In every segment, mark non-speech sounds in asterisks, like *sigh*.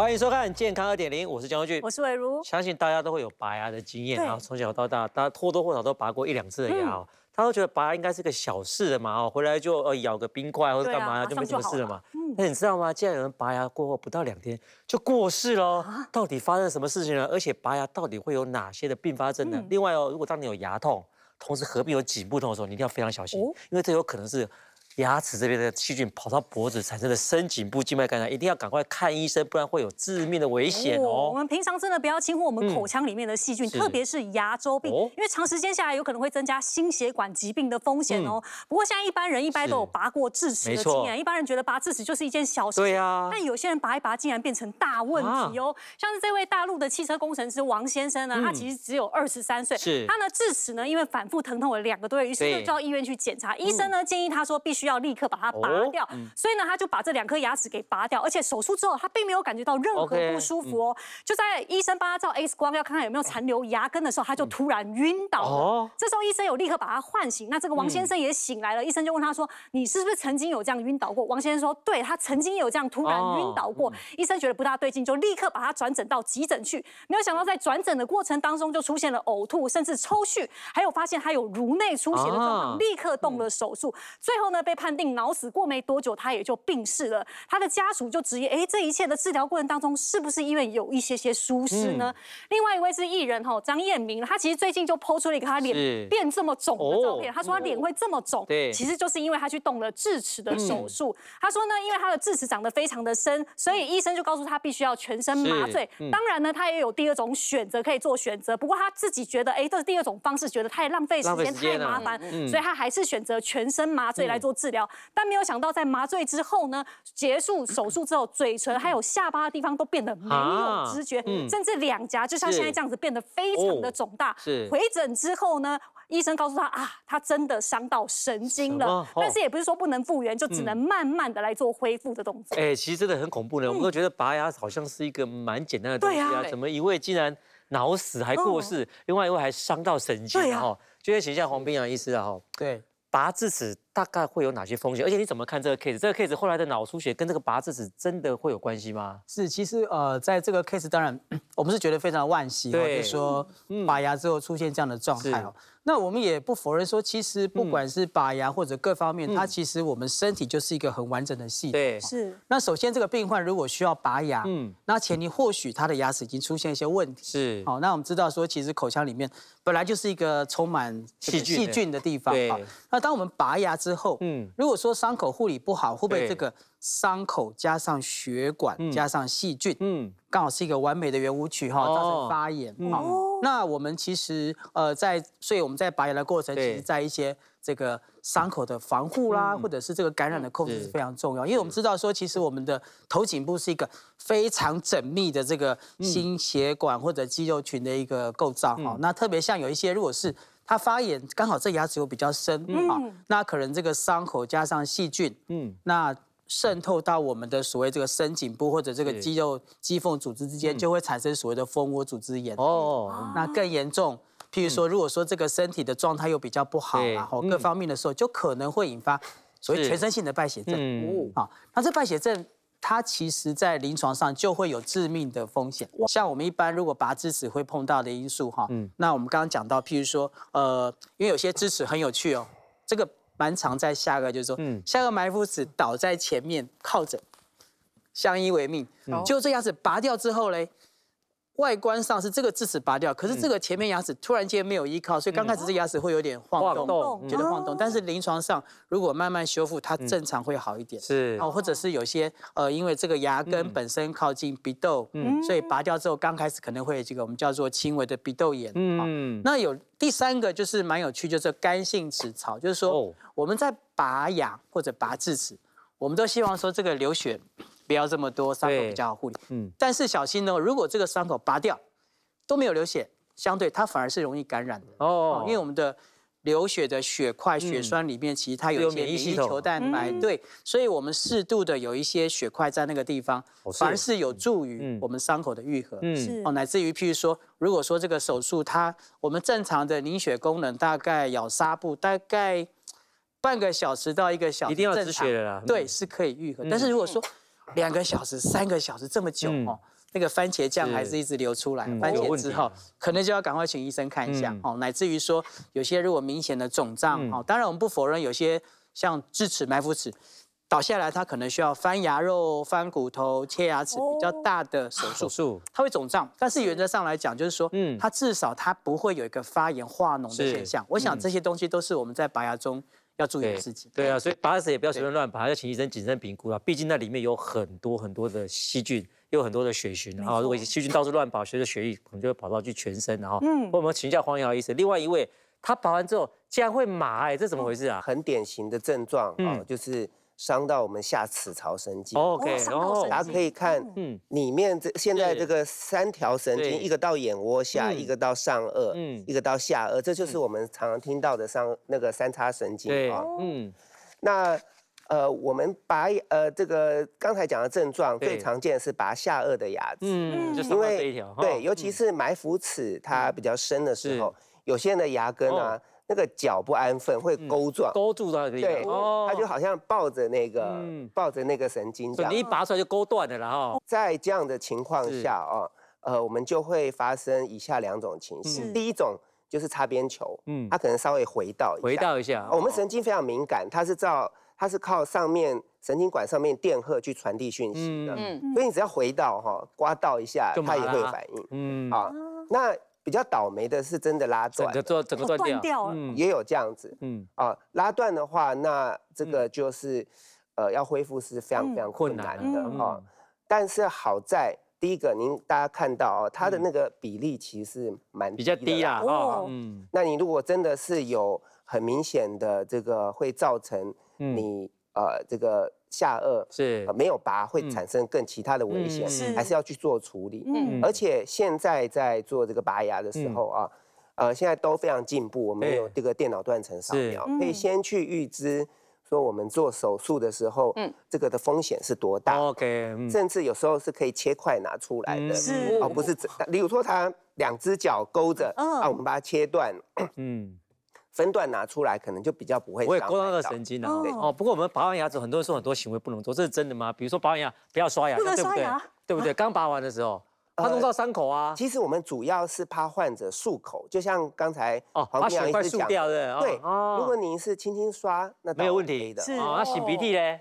欢迎收看《健康二点零》，我是江惠俊，我是伟如。相信大家都会有拔牙的经验啊，从小到大，大家或多或少都拔过一两次的牙哦。大都觉得拔牙应该是个小事的嘛，哦，回来就咬个冰块或者干嘛就没什么事了嘛。那你知道吗？竟然有人拔牙过后不到两天就过世了？到底发生什么事情了？而且拔牙到底会有哪些的并发症呢？另外哦，如果当你有牙痛，同时合并有颈部痛的时候，你一定要非常小心，因为这有可能是。牙齿这边的细菌跑到脖子，产生的深颈部静脉感染，一定要赶快看医生，不然会有致命的危险哦。我们平常真的不要轻忽我们口腔里面的细菌，特别是牙周病，因为长时间下来有可能会增加心血管疾病的风险哦。不过像一般人一般都有拔过智齿的经验，一般人觉得拔智齿就是一件小事，对呀。但有些人拔一拔竟然变成大问题哦。像是这位大陆的汽车工程师王先生呢，他其实只有二十三岁，他呢智齿呢因为反复疼痛了两个多月，于是就到医院去检查，医生呢建议他说必须。需要立刻把它拔掉，所以呢，他就把这两颗牙齿给拔掉，而且手术之后他并没有感觉到任何不舒服哦。就在医生帮他照 X 光，要看看有没有残留牙根的时候，他就突然晕倒了。这时候医生有立刻把他唤醒，那这个王先生也醒来了。医生就问他说：“你是不是曾经有这样晕倒过？”王先生说：“对，他曾经有这样突然晕倒过。”医生觉得不大对劲，就立刻把他转诊到急诊去。没有想到在转诊的过程当中，就出现了呕吐，甚至抽搐，还有发现他有颅内出血的状况，立刻动了手术。最后呢？被判定脑死过没多久，他也就病逝了。他的家属就质疑：哎，这一切的治疗过程当中，是不是医院有一些些疏失呢？另外一位是艺人吼张燕明，他其实最近就剖出了一个他脸变这么肿的照片。他说他脸会这么肿，对，其实就是因为他去动了智齿的手术。他说呢，因为他的智齿长得非常的深，所以医生就告诉他必须要全身麻醉。当然呢，他也有第二种选择可以做选择，不过他自己觉得哎，这是第二种方式，觉得太浪费时间太麻烦，所以他还是选择全身麻醉来做。治疗，但没有想到在麻醉之后呢，结束手术之后，嘴唇还有下巴的地方都变得没有知觉，甚至两颊就像现在这样子变得非常的肿大。是、回诊之后呢，医生告诉他啊，他真的伤到神经了，但是也不是说不能复原，就只能慢慢的来做恢复的动作。哎，其实真的很恐怖呢，我们都觉得拔牙好像是一个蛮简单的东西啊，怎么一位竟然脑死还过世，另外一位还伤到神经，哈，就要请下黄冰洋医师啊，哈，对，拔智齿。大概会有哪些风险？而且你怎么看这个 case？这个 case 后来的脑出血跟这个拔智齿真的会有关系吗？是，其实呃，在这个 case，当然 *clears throat* 我们是觉得非常惋惜，哦，就说拔牙之后出现这样的状态哦。那我们也不否认说，其实不管是拔牙或者各方面，它其实我们身体就是一个很完整的系统。对，是。那首先这个病患如果需要拔牙，嗯，那前提或许他的牙齿已经出现一些问题。是。好，那我们知道说，其实口腔里面本来就是一个充满细菌的地方啊。那当我们拔牙之之后，嗯，如果说伤口护理不好，会会这个伤口加上血管加上细菌，嗯，刚好是一个完美的圆舞曲哈，造成发炎。哦，那我们其实呃在，所以我们在拔牙的过程，其实在一些这个伤口的防护啦，或者是这个感染的控制是非常重要，因为我们知道说，其实我们的头颈部是一个非常缜密的这个心血管或者肌肉群的一个构造哈，那特别像有一些如果是。它发炎，刚好这牙齿又比较深，好，那可能这个伤口加上细菌，嗯，那渗透到我们的所谓这个深颈部或者这个肌肉肌缝组织之间，就会产生所谓的蜂窝组织炎。哦，那更严重，譬如说，如果说这个身体的状态又比较不好然后各方面的时候，就可能会引发所谓全身性的败血症。嗯，好，那这败血症。它其实，在临床上就会有致命的风险。像我们一般如果拔智齿会碰到的因素哈，那我们刚刚讲到，譬如说，呃，因为有些智齿很有趣哦，这个蛮常在下个就是说，下个埋伏齿倒在前面靠着，相依为命，就这样子拔掉之后嘞，外观上是这个智齿拔掉，可是这个前面牙齿突然间没有依靠，所以刚开始这牙齿会有点晃动，觉得晃动。但是临床上如果慢慢修复，它正常会好一点。是，哦，或者是有些呃，因为这个牙根本身靠近鼻窦，所以拔掉之后刚开始可能会这个我们叫做轻微的鼻窦炎。嗯，那有第三个就是蛮有趣，就是干性齿槽，就是说我们在拔牙或者拔智齿，我们都希望说这个流血。不要这么多伤口比较好护理，嗯，但是小心呢，如果这个伤口拔掉都没有流血，相对它反而是容易感染的哦，因为我们的流血的血块、血栓里面其实它有一些凝血球蛋白，对，所以我们适度的有一些血块在那个地方，反而是有助于我们伤口的愈合，嗯，哦，乃至于譬如说，如果说这个手术它我们正常的凝血功能，大概咬纱布大概半个小时到一个小，时，一定要止血的啦，对，是可以愈合，但是如果说。两个小时、三个小时这么久哦，那个番茄酱还是一直流出来，番茄之后可能就要赶快请医生看一下哦，乃至于说有些如果明显的肿胀哦，当然我们不否认有些像智齿、埋伏齿倒下来，它可能需要翻牙肉、翻骨头、切牙齿比较大的手术，它会肿胀。但是原则上来讲，就是说，嗯，它至少它不会有一个发炎化脓的现象。我想这些东西都是我们在拔牙中。要注意自己。对啊，所以拔的时候也不要随便乱拔，要请医生谨慎评估啊。毕竟那里面有很多很多的细菌，有很多的血循啊。如果细菌到处乱跑，随着血液可能就会跑到去全身，然后嗯，我们请教黄瑶医生。另外一位，他拔完之后竟然会麻，哎，这怎么回事啊？很典型的症状啊，就是。伤到我们下齿槽神经。哦，大家可以看，嗯，里面这现在这个三条神经，一个到眼窝下，一个到上颚，嗯，一个到下颚，这就是我们常常听到的上那个三叉神经啊。嗯，那呃，我们拔呃这个刚才讲的症状，最常见是拔下颚的牙齿，嗯，因为对，尤其是埋伏齿，它比较深的时候，有些人的牙根啊。那个脚不安分，会勾住，勾住到那个，对，它就好像抱着那个，抱着那个神经，所以你一拔出来就勾断了了哈。在这样的情况下哦，呃，我们就会发生以下两种情形。第一种就是擦边球，嗯，它可能稍微回倒一下，回倒一下，我们神经非常敏感，它是照它是靠上面神经管上面电荷去传递讯息的，所以你只要回倒哈，刮到一下，它也会有反应，嗯好。那。比较倒霉的是真的拉断，整个断整个断掉，也有这样子。嗯啊，拉断的话，那这个就是呃，要恢复是非常非常困难的啊。但是好在，第一个您大家看到哦，它的那个比例其实是蛮比较低啊。哦，嗯，那你如果真的是有很明显的这个会造成你呃这个。下颚是没有拔会产生更其他的危险，还是要去做处理。嗯，而且现在在做这个拔牙的时候啊，呃，现在都非常进步，我们有这个电脑断层扫描，可以先去预知说我们做手术的时候，嗯，这个的风险是多大？OK，甚至有时候是可以切块拿出来的，是哦，不是例比如说他两只脚勾着，啊，我们把它切断，嗯。分段拿出来，可能就比较不会。我也勾到那个神经啊。哦，不过我们拔完牙之后，很多人说很多行为不能做，这是真的吗？比如说拔完牙不要刷牙，对不对？对不对？刚拔完的时候，他弄到伤口啊。其实我们主要是怕患者漱口，就像刚才黄医生一直讲的，对。如果您是轻轻刷，那没有问题的。是。那擤鼻涕嘞？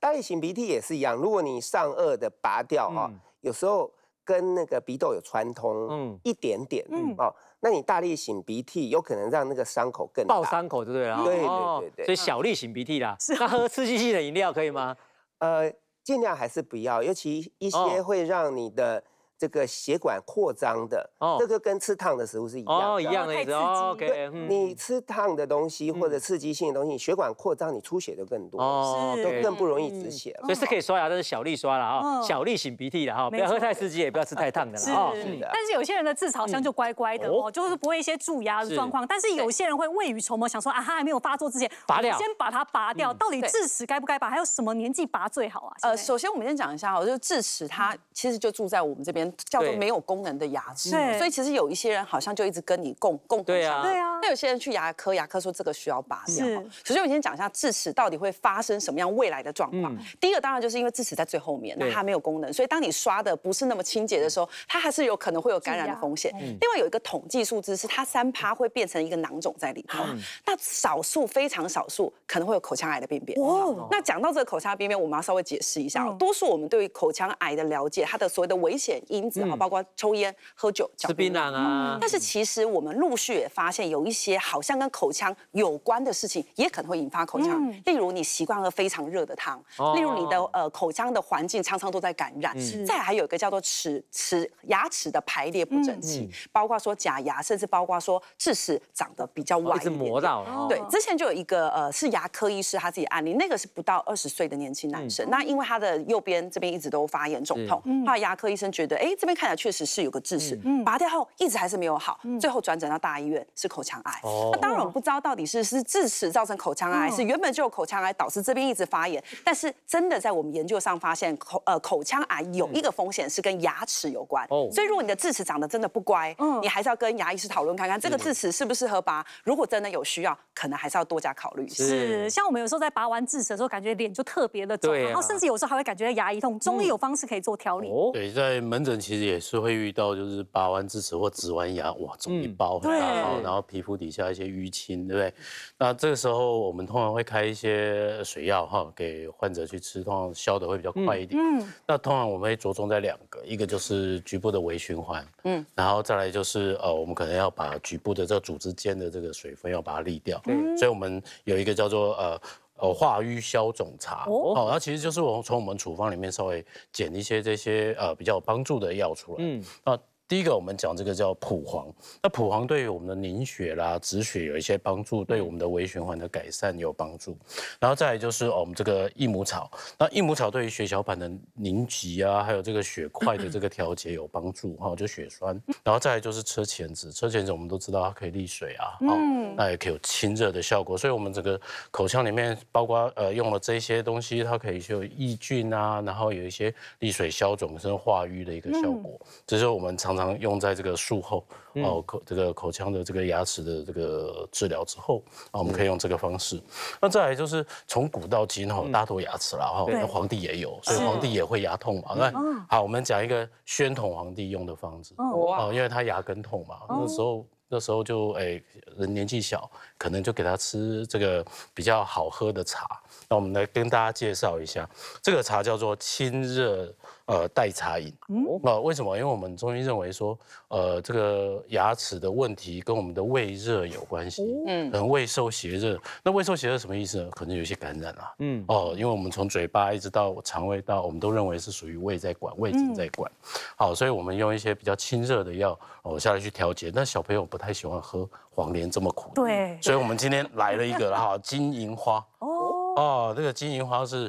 当然擤鼻涕也是一样，如果你上颚的拔掉啊，有时候。跟那个鼻窦有穿通，嗯，一点点，嗯，哦，那你大力擤鼻涕，有可能让那个伤口更爆伤口，对不对了，对对对对，所以小力擤鼻涕啦。是，他喝刺激性的饮料可以吗？呃，尽量还是不要，尤其一些会让你的。这个血管扩张的，这个跟吃烫的食物是一样，一样的意思。哦，对，你吃烫的东西或者刺激性的东西，血管扩张，你出血就更多。哦，都更不容易止血。所以是可以刷牙，但是小力刷了啊，小力擤鼻涕的哈，不要喝太刺激也不要吃太烫的了哦、是的。但是有些人的自嘲箱就乖乖的哦，就是不会一些蛀牙的状况。但是有些人会未雨绸缪，想说啊，他还没有发作之前，拔掉，先把它拔掉。到底智齿该不该拔？还有什么年纪拔最好啊？呃，首先我们先讲一下哈，就是智齿它其实就住在我们这边。叫做没有功能的牙齿，所以其实有一些人好像就一直跟你共共同对啊，那有些人去牙科，牙科说这个需要拔掉。首先，我先讲一下智齿到底会发生什么样未来的状况。第一个当然就是因为智齿在最后面，那它没有功能，所以当你刷的不是那么清洁的时候，它还是有可能会有感染的风险。另外有一个统计数字是它三趴会变成一个囊肿在里面，那少数非常少数可能会有口腔癌的病变。哦，那讲到这个口腔病变，我们要稍微解释一下。多数我们对于口腔癌的了解，它的所谓的危险因因子啊，包括抽烟、喝酒、吃槟榔啊。但是其实我们陆续也发现有一些好像跟口腔有关的事情，也可能会引发口腔。例如你习惯喝非常热的汤，例如你的呃口腔的环境常常都在感染。再还有一个叫做齿齿牙齿的排列不整齐，包括说假牙，甚至包括说智齿长得比较歪，一直磨到对，之前就有一个呃是牙科医师他自己案例，那个是不到二十岁的年轻男生，那因为他的右边这边一直都发炎肿痛，后来牙科医生觉得哎。哎，这边看起来确实是有个智齿，拔掉后一直还是没有好，最后转诊到大医院是口腔癌。那当然我们不知道到底是是智齿造成口腔癌，是原本就有口腔癌导致这边一直发炎。但是真的在我们研究上发现，口呃口腔癌有一个风险是跟牙齿有关。哦，所以如果你的智齿长得真的不乖，嗯，你还是要跟牙医师讨论看看这个智齿适不适合拔。如果真的有需要，可能还是要多加考虑。是，像我们有时候在拔完智齿的时候，感觉脸就特别的肿，然后甚至有时候还会感觉牙龈痛。中医有方式可以做调理。对，在门诊。其实也是会遇到，就是拔完智齿或完牙，哇，肿一包很大包，然后皮肤底下一些淤青，对不对？那这个时候我们通常会开一些水药哈，给患者去吃，通常消的会比较快一点。嗯，那通常我们会着重在两个，一个就是局部的微循环，嗯，然后再来就是呃，我们可能要把局部的这个组织间的这个水分要把它沥掉，嗯，所以我们有一个叫做呃。呃，化瘀消肿茶，好，那其实就是我从我们处方里面稍微剪一些这些呃比较有帮助的药出来，嗯，啊。第一个，我们讲这个叫蒲黄，那蒲黄对于我们的凝血啦、止血有一些帮助，对我们的微循环的改善有帮助。然后再来就是我们这个益母草，那益母草对于血小板的凝集啊，还有这个血块的这个调节有帮助哈，*laughs* 就血栓。然后再来就是车前子，车前子我们都知道它可以利水啊，嗯，那也可以有清热的效果。所以，我们整个口腔里面，包括呃用了这些东西，它可以就抑菌啊，然后有一些利水消肿、生化瘀的一个效果。这是我们常。用在这个术后哦口这个口腔的这个牙齿的这个治疗之后啊，我们可以用这个方式。那再来就是从古到今哈，大多牙齿了哈，那皇帝也有，所以皇帝也会牙痛嘛。那好，我们讲一个宣统皇帝用的方子，哦，因为他牙根痛嘛，那时候那时候就哎人年纪小，可能就给他吃这个比较好喝的茶。那我们来跟大家介绍一下，这个茶叫做清热。呃，代茶饮。那为什么？因为我们中医认为说，呃，这个牙齿的问题跟我们的胃热有关系。嗯，胃受邪热。那胃受邪热什么意思呢？可能有一些感染啊。嗯，哦，因为我们从嘴巴一直到肠胃到，我们都认为是属于胃在管，胃经在管。好，所以我们用一些比较清热的药，我下来去调节。那小朋友不太喜欢喝黄连这么苦。对。所以我们今天来了一个哈金银花。哦。哦，这个金银花是。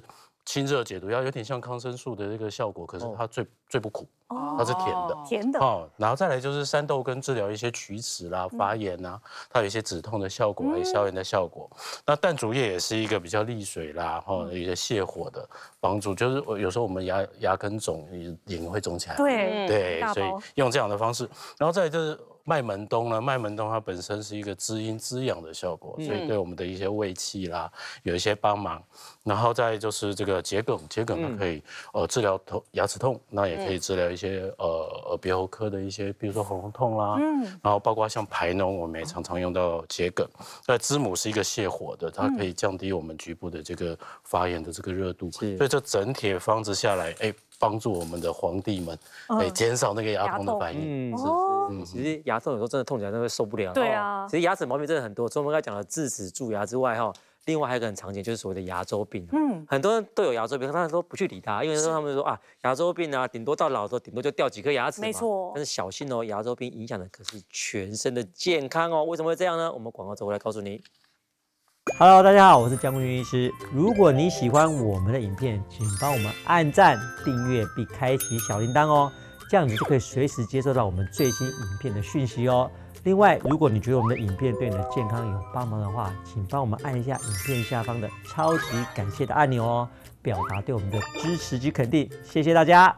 清热解毒药有点像抗生素的这个效果，可是它最最不苦，它是甜的。甜的哦，然后再来就是山豆根治疗一些龋齿啦、发炎呐，它有一些止痛的效果，还有消炎的效果。那淡竹叶也是一个比较利水啦，或者一些泻火的帮助，就是有时候我们牙牙根肿，脸会肿起来。对对，所以用这样的方式，然后再就是。麦门冬呢，麦门冬它本身是一个滋阴滋养的效果，所以对我们的一些胃气啦有一些帮忙。然后再就是这个桔梗，桔梗它可以呃治疗痛牙齿痛，那也可以治疗一些呃耳鼻喉科的一些，比如说喉咙痛啦。嗯。然后包括像排脓，我们也常常用到桔梗。那知母是一个泻火的，它可以降低我们局部的这个发炎的这个热度。所以这整体的方子下来，哎。帮助我们的皇帝们，哎，减少那个牙痛的反应。嗯，其实牙痛有时候真的痛起来真的受不了。对啊，其实牙齿毛病真的很多。我们刚才讲了智齿蛀牙之外，哈，另外还有一个很常见，就是所谓的牙周病。嗯，很多人都有牙周病，但是都不去理它，因为说他们说啊，牙周病啊，顶多到老的时候，顶多就掉几颗牙齿。没错。但是小心哦，牙周病影响的可是全身的健康哦。为什么会这样呢？我们广告组过来告诉你。Hello，大家好，我是江国医师。如果你喜欢我们的影片，请帮我们按赞、订阅并开启小铃铛哦，这样子就可以随时接收到我们最新影片的讯息哦。另外，如果你觉得我们的影片对你的健康有帮忙的话，请帮我们按一下影片下方的超级感谢的按钮哦，表达对我们的支持及肯定。谢谢大家。